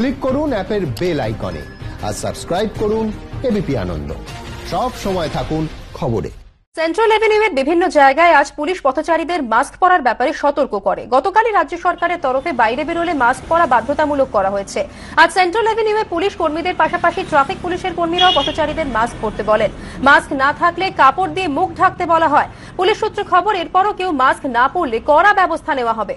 click করুন অ্যাপের bell আইকনে আর সাবস্ক্রাইব করুন এবিপি আনন্দ সব সময় থাকুন খবরে সেন্ট্রাল এভিনিউয়ের বিভিন্ন জায়গায় আজ পুলিশ পথচারীদের মাস্ক পরার ব্যাপারে সতর্ক করে গতকালই রাজ্য সরকারের তরফে বাইরে বেরোলে মাস্ক পরা বাধ্যতামূলক করা হয়েছে আজ সেন্ট্রাল এভিনিউয়ে পুলিশ কর্মীদের পাশাপাশি ট্রাফিক পুলিশের কর্মীরাও পথচারীদের মাস্ক পরতে বলেন মাস্ক না থাকলে কাপড় দিয়ে মুখ ঢাকতে বলা হয় পুলিশ সূত্রে খবর এরপরও কেউ মাস্ক না পরলে কড়া ব্যবস্থা নেওয়া হবে